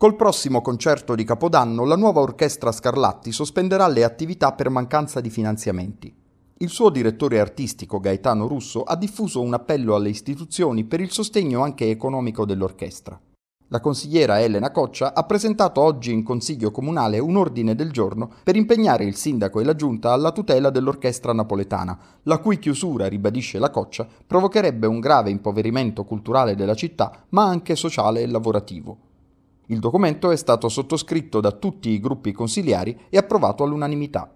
Col prossimo concerto di Capodanno la nuova orchestra Scarlatti sospenderà le attività per mancanza di finanziamenti. Il suo direttore artistico Gaetano Russo ha diffuso un appello alle istituzioni per il sostegno anche economico dell'orchestra. La consigliera Elena Coccia ha presentato oggi in Consiglio Comunale un ordine del giorno per impegnare il sindaco e la giunta alla tutela dell'orchestra napoletana, la cui chiusura, ribadisce la Coccia, provocherebbe un grave impoverimento culturale della città, ma anche sociale e lavorativo. Il documento è stato sottoscritto da tutti i gruppi consiliari e approvato all'unanimità.